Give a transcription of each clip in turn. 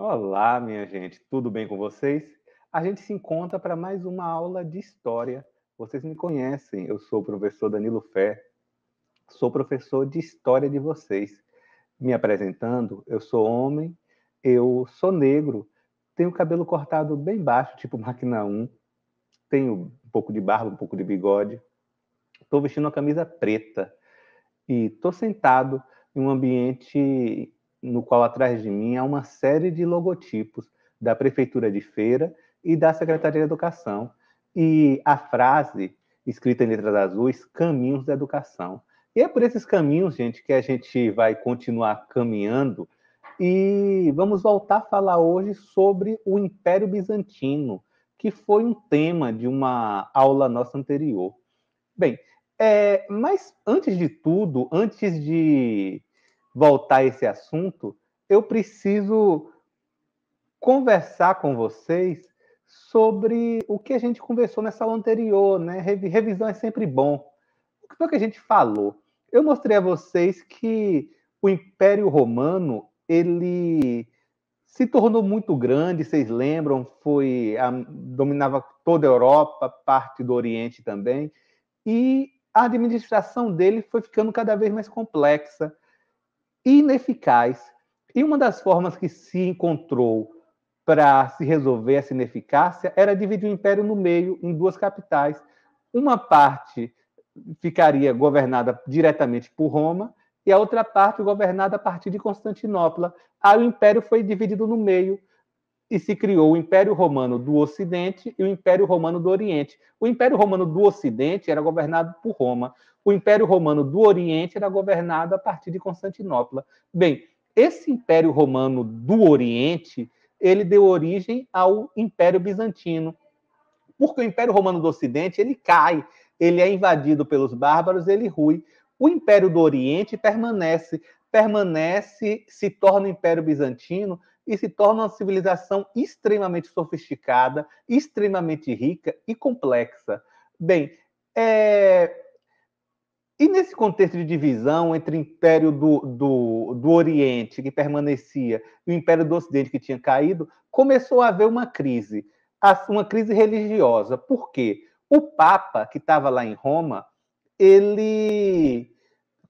Olá, minha gente, tudo bem com vocês? A gente se encontra para mais uma aula de história. Vocês me conhecem, eu sou o professor Danilo Fé, sou professor de história de vocês. Me apresentando, eu sou homem, eu sou negro, tenho cabelo cortado bem baixo, tipo máquina 1, tenho um pouco de barba, um pouco de bigode, estou vestindo uma camisa preta e estou sentado em um ambiente no qual atrás de mim há uma série de logotipos da Prefeitura de Feira e da Secretaria de Educação. E a frase, escrita em letras azuis, Caminhos da Educação. E é por esses caminhos, gente, que a gente vai continuar caminhando e vamos voltar a falar hoje sobre o Império Bizantino, que foi um tema de uma aula nossa anterior. Bem, é, mas antes de tudo, antes de voltar a esse assunto, eu preciso conversar com vocês sobre o que a gente conversou nessa aula anterior, né? Revisão é sempre bom. O que foi que a gente falou? Eu mostrei a vocês que o Império Romano, ele se tornou muito grande, vocês lembram, foi a, dominava toda a Europa, parte do Oriente também, e a administração dele foi ficando cada vez mais complexa ineficaz. E uma das formas que se encontrou para se resolver essa ineficácia era dividir o império no meio, em duas capitais. Uma parte ficaria governada diretamente por Roma e a outra parte governada a partir de Constantinopla. Aí o império foi dividido no meio e se criou o Império Romano do Ocidente e o Império Romano do Oriente. O Império Romano do Ocidente era governado por Roma, o Império Romano do Oriente era governado a partir de Constantinopla. Bem, esse Império Romano do Oriente, ele deu origem ao Império Bizantino, porque o Império Romano do Ocidente, ele cai, ele é invadido pelos bárbaros, ele rui. O Império do Oriente permanece, permanece, se torna o Império Bizantino e se torna uma civilização extremamente sofisticada, extremamente rica e complexa. Bem, é, e nesse contexto de divisão entre o Império do, do, do Oriente, que permanecia, e o Império do Ocidente, que tinha caído, começou a haver uma crise, uma crise religiosa. Por quê? O Papa, que estava lá em Roma, ele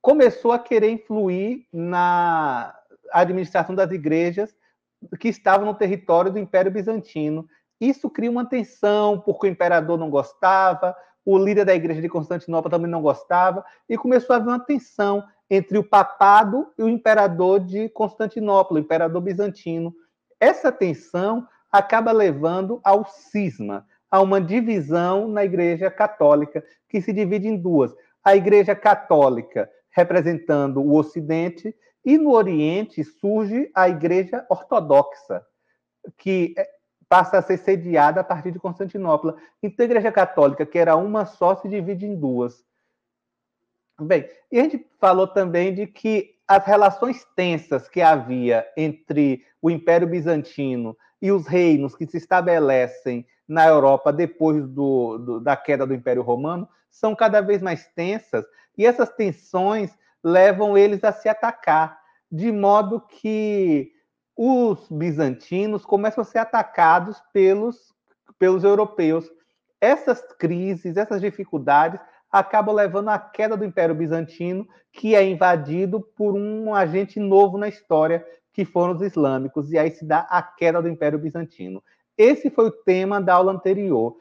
começou a querer influir na administração das igrejas que estavam no território do Império Bizantino. Isso cria uma tensão, porque o imperador não gostava, o líder da igreja de Constantinopla também não gostava, e começou a haver uma tensão entre o papado e o imperador de Constantinopla, o imperador bizantino. Essa tensão acaba levando ao cisma, a uma divisão na igreja católica, que se divide em duas. A igreja católica representando o Ocidente, e no Oriente surge a igreja ortodoxa, que passa a ser sediada a partir de Constantinopla. Então, a Igreja Católica, que era uma só, se divide em duas. Bem, e a gente falou também de que as relações tensas que havia entre o Império Bizantino e os reinos que se estabelecem na Europa depois do, do, da queda do Império Romano são cada vez mais tensas, e essas tensões levam eles a se atacar, de modo que os bizantinos começam a ser atacados pelos, pelos europeus. Essas crises, essas dificuldades acabam levando à queda do Império Bizantino, que é invadido por um agente novo na história, que foram os islâmicos, e aí se dá a queda do Império Bizantino. Esse foi o tema da aula anterior,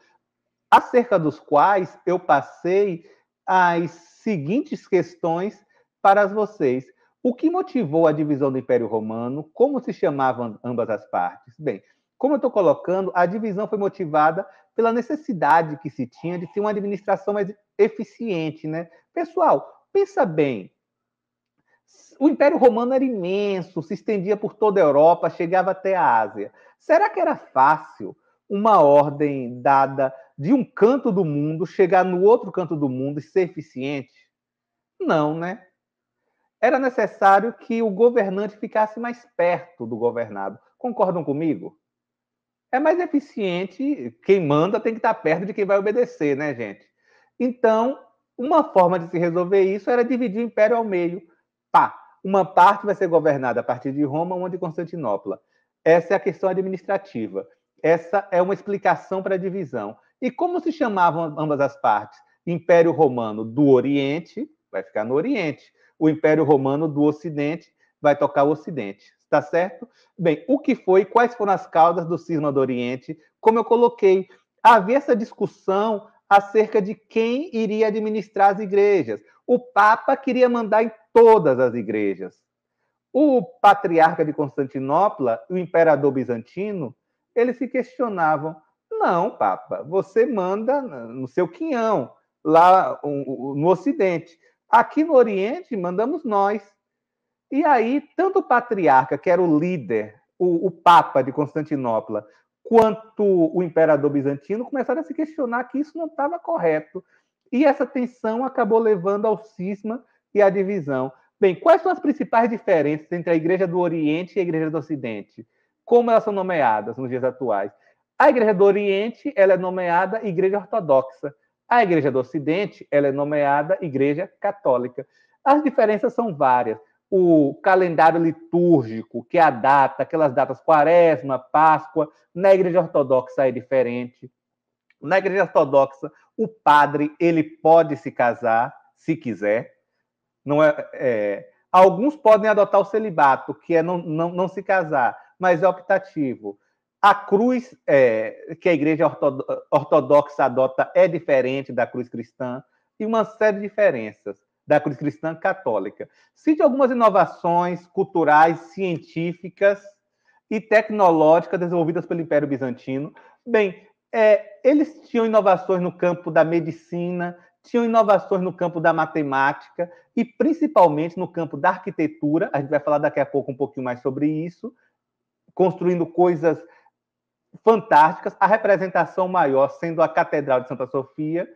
acerca dos quais eu passei as seguintes questões para vocês. O que motivou a divisão do Império Romano? Como se chamavam ambas as partes? Bem, como eu estou colocando, a divisão foi motivada pela necessidade que se tinha de ter uma administração mais eficiente, né? Pessoal, pensa bem. O Império Romano era imenso, se estendia por toda a Europa, chegava até a Ásia. Será que era fácil uma ordem dada de um canto do mundo chegar no outro canto do mundo e ser eficiente? Não, né? era necessário que o governante ficasse mais perto do governado. Concordam comigo? É mais eficiente, quem manda tem que estar perto de quem vai obedecer, né, gente? Então, uma forma de se resolver isso era dividir o império ao meio. Pá, uma parte vai ser governada a partir de Roma, uma de Constantinopla. Essa é a questão administrativa. Essa é uma explicação para a divisão. E como se chamavam ambas as partes? Império Romano do Oriente, vai ficar no Oriente o Império Romano do Ocidente vai tocar o Ocidente, tá certo? Bem, o que foi, quais foram as causas do cisma do Oriente? Como eu coloquei, havia essa discussão acerca de quem iria administrar as igrejas. O Papa queria mandar em todas as igrejas. O patriarca de Constantinopla, o imperador bizantino, eles se questionavam: não, Papa, você manda no seu quinhão, lá no Ocidente. Aqui no Oriente, mandamos nós. E aí, tanto o patriarca, que era o líder, o, o papa de Constantinopla, quanto o imperador bizantino começaram a se questionar que isso não estava correto. E essa tensão acabou levando ao cisma e à divisão. Bem, quais são as principais diferenças entre a Igreja do Oriente e a Igreja do Ocidente? Como elas são nomeadas nos dias atuais? A Igreja do Oriente ela é nomeada Igreja Ortodoxa, a Igreja do Ocidente, ela é nomeada Igreja Católica. As diferenças são várias. O calendário litúrgico, que é a data, aquelas datas quaresma, Páscoa, na Igreja Ortodoxa é diferente. Na Igreja Ortodoxa, o padre ele pode se casar, se quiser. Não é, é alguns podem adotar o celibato, que é não, não, não se casar, mas é optativo. A cruz é, que a igreja ortodoxa adota é diferente da cruz cristã e uma série de diferenças da cruz cristã católica. Cite algumas inovações culturais, científicas e tecnológicas desenvolvidas pelo Império Bizantino. Bem, é, eles tinham inovações no campo da medicina, tinham inovações no campo da matemática e principalmente no campo da arquitetura. A gente vai falar daqui a pouco um pouquinho mais sobre isso, construindo coisas fantásticas, a representação maior sendo a Catedral de Santa Sofia,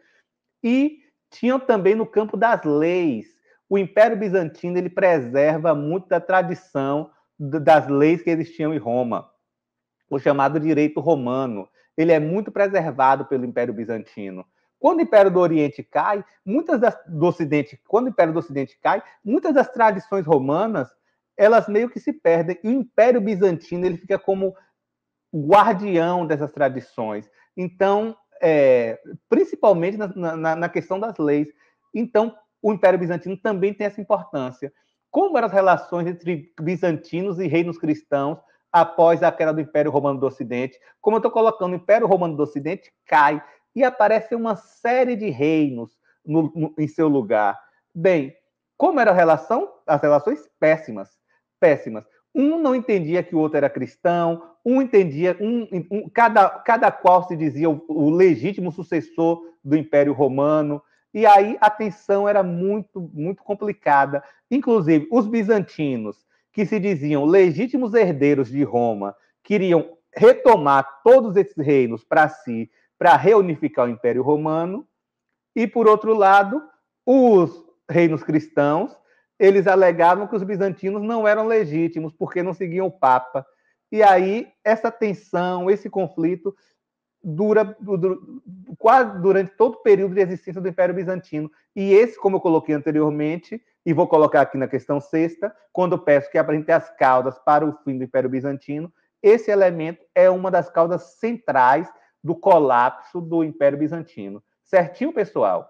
e tinham também no campo das leis. O Império Bizantino ele preserva muito da tradição das leis que eles tinham em Roma, o chamado direito romano. Ele é muito preservado pelo Império Bizantino. Quando o Império do Oriente cai, muitas das, do Ocidente, quando o Império do Ocidente cai, muitas das tradições romanas elas meio que se perdem. E o Império Bizantino ele fica como guardião dessas tradições. Então, é, principalmente na, na, na, questão das leis. Então, o Império Bizantino também tem essa importância. Como eram as relações entre bizantinos e reinos cristãos após a queda do Império Romano do Ocidente? Como eu estou colocando, o Império Romano do Ocidente cai e aparece uma série de reinos no, no, em seu lugar. Bem, como era a relação? As relações péssimas péssimas. Um não entendia que o outro era cristão, um entendia, um, um cada, cada qual se dizia o, o legítimo sucessor do Império Romano. E aí a tensão era muito, muito complicada. Inclusive, os bizantinos, que se diziam legítimos herdeiros de Roma, queriam retomar todos esses reinos para si, para reunificar o Império Romano. E, por outro lado, os reinos cristãos eles alegavam que os bizantinos não eram legítimos porque não seguiam o Papa. E aí essa tensão, esse conflito dura, quase durante todo o período de existência do Império Bizantino. E esse, como eu coloquei anteriormente, e vou colocar aqui na questão sexta, quando peço que apresente as caudas para o fim do Império Bizantino, esse elemento é uma das causas centrais do colapso do Império Bizantino. Certinho, pessoal?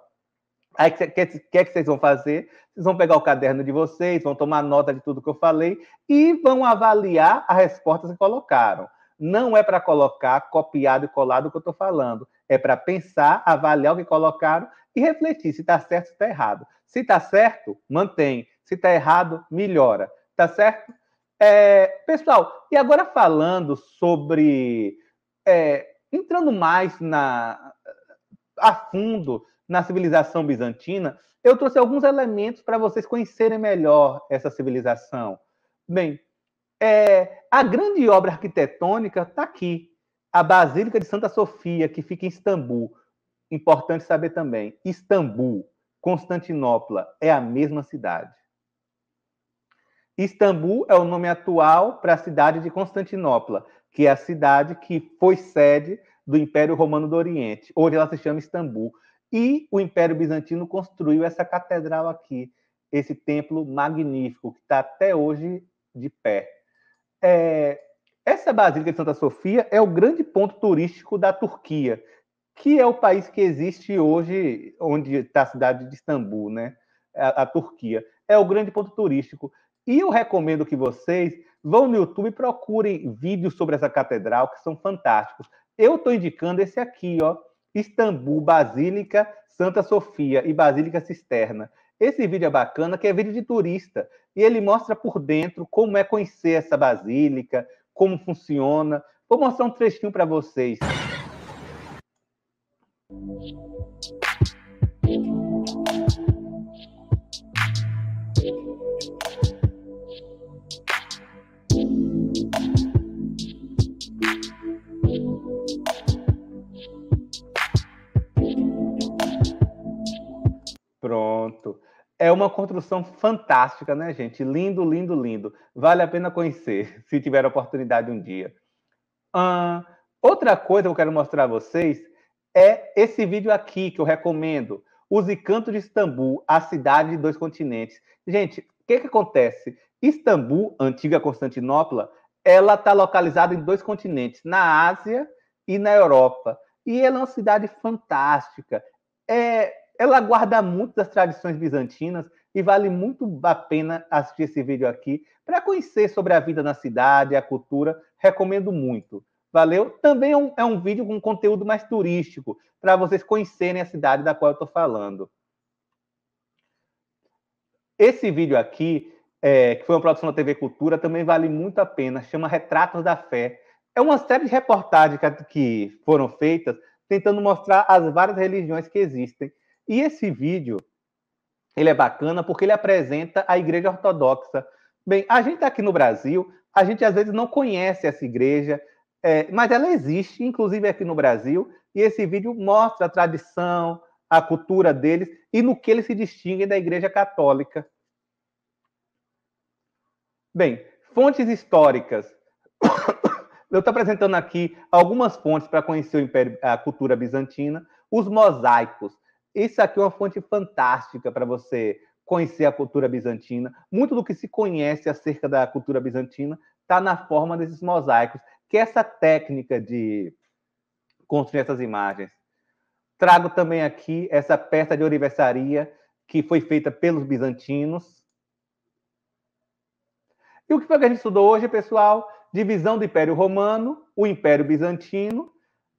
Aí o que, que, que, é que vocês vão fazer? Vocês vão pegar o caderno de vocês, vão tomar nota de tudo que eu falei e vão avaliar as respostas que colocaram. Não é para colocar copiado e colado o que eu estou falando. É para pensar, avaliar o que colocaram e refletir se está certo ou está errado. Se está certo, mantém. Se está errado, melhora. Tá certo? É, pessoal, e agora falando sobre. É, entrando mais na, a fundo na civilização bizantina, eu trouxe alguns elementos para vocês conhecerem melhor essa civilização. Bem, é, a grande obra arquitetônica está aqui, a Basílica de Santa Sofia, que fica em Istambul. Importante saber também, Istambul, Constantinopla, é a mesma cidade. Istambul é o nome atual para a cidade de Constantinopla, que é a cidade que foi sede do Império Romano do Oriente. Hoje ela se chama Istambul. E o Império Bizantino construiu essa catedral aqui, esse templo magnífico, que está até hoje de pé. É, essa Basílica de Santa Sofia é o grande ponto turístico da Turquia, que é o país que existe hoje, onde está a cidade de Istambul, né? A, a, Turquia. É o grande ponto turístico. E eu recomendo que vocês vão no YouTube e procurem vídeos sobre essa catedral, que são fantásticos. Eu estou indicando esse aqui, ó. Istambul, Basílica, Santa Sofia e Basílica Cisterna. Esse vídeo é bacana, que é vídeo de turista, e ele mostra por dentro como é conhecer essa basílica, como funciona. Vou mostrar um trechinho para vocês. Pronto. É uma construção fantástica, né, gente? Lindo, lindo, lindo. Vale a pena conhecer, se tiver oportunidade um dia. Ah, outra coisa que eu quero mostrar a vocês é esse vídeo aqui que eu recomendo. Os Encantos de Istambul, a cidade de dois continentes. Gente, o que, que acontece? Istambul, antiga Constantinopla, ela está localizada em dois continentes, na Ásia e na Europa. E ela é uma cidade fantástica. É ela guarda muito das tradições bizantinas e vale muito a pena assistir esse vídeo aqui para conhecer sobre a vida na cidade, a cultura. Recomendo muito. Valeu? Também é um, é um vídeo com conteúdo mais turístico, para vocês conhecerem a cidade da qual eu estou falando. Esse vídeo aqui, é, que foi uma produção da TV Cultura, também vale muito a pena, chama Retratos da Fé. É uma série de reportagens que foram feitas tentando mostrar as várias religiões que existem. E esse vídeo, ele é bacana porque ele apresenta a Igreja Ortodoxa. Bem, a gente tá aqui no Brasil, a gente às vezes não conhece essa igreja, é, mas ela existe, inclusive aqui no Brasil, e esse vídeo mostra a tradição, a cultura deles e no que eles se distinguem da Igreja Católica. Bem, fontes históricas. Eu estou apresentando aqui algumas fontes para conhecer a cultura bizantina, os mosaicos. Isso aqui é uma fonte fantástica para você conhecer a cultura bizantina. Muito do que se conhece acerca da cultura bizantina está na forma desses mosaicos, que é essa técnica de construir essas imagens. Trago também aqui essa peça de aniversaria que foi feita pelos bizantinos. E o que foi que a gente estudou hoje, pessoal? Divisão do Império Romano, o Império Bizantino,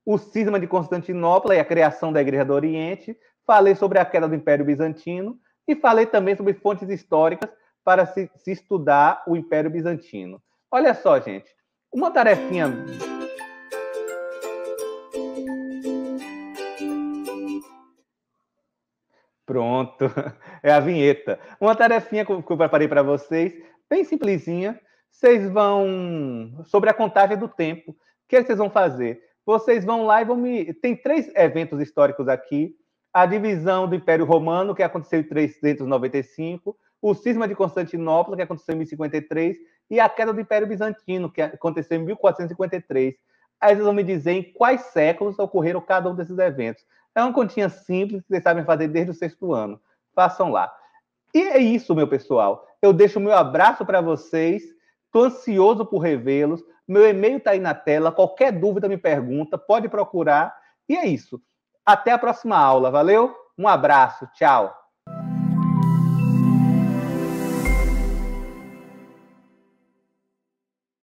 o cisma de Constantinopla e a criação da Igreja do Oriente, falei sobre a queda do Império Bizantino e falei também sobre fontes históricas para se, se estudar o Império Bizantino. Olha só, gente, uma tarefinha Pronto, é a vinheta. Uma tarefinha que eu preparei para vocês, bem simplesinha. Vocês vão sobre a contagem do tempo. O que, é que vocês vão fazer? Vocês vão lá e vão me. Tem três eventos históricos aqui a divisão do Império Romano, que aconteceu em 395, o cisma de Constantinopla, que aconteceu em 1053, e a queda do Império Bizantino, que aconteceu em 1453. Aí vocês vão me dizer em quais séculos ocorreram cada um desses eventos. É uma continha simples que vocês sabem fazer desde o sexto ano. Façam lá. E é isso, meu pessoal. Eu deixo o meu abraço para vocês. Estou ansioso por revê-los. Meu e-mail está aí na tela. Qualquer dúvida me pergunta, pode procurar. E é isso. Até a próxima aula, valeu? Um abraço, tchau.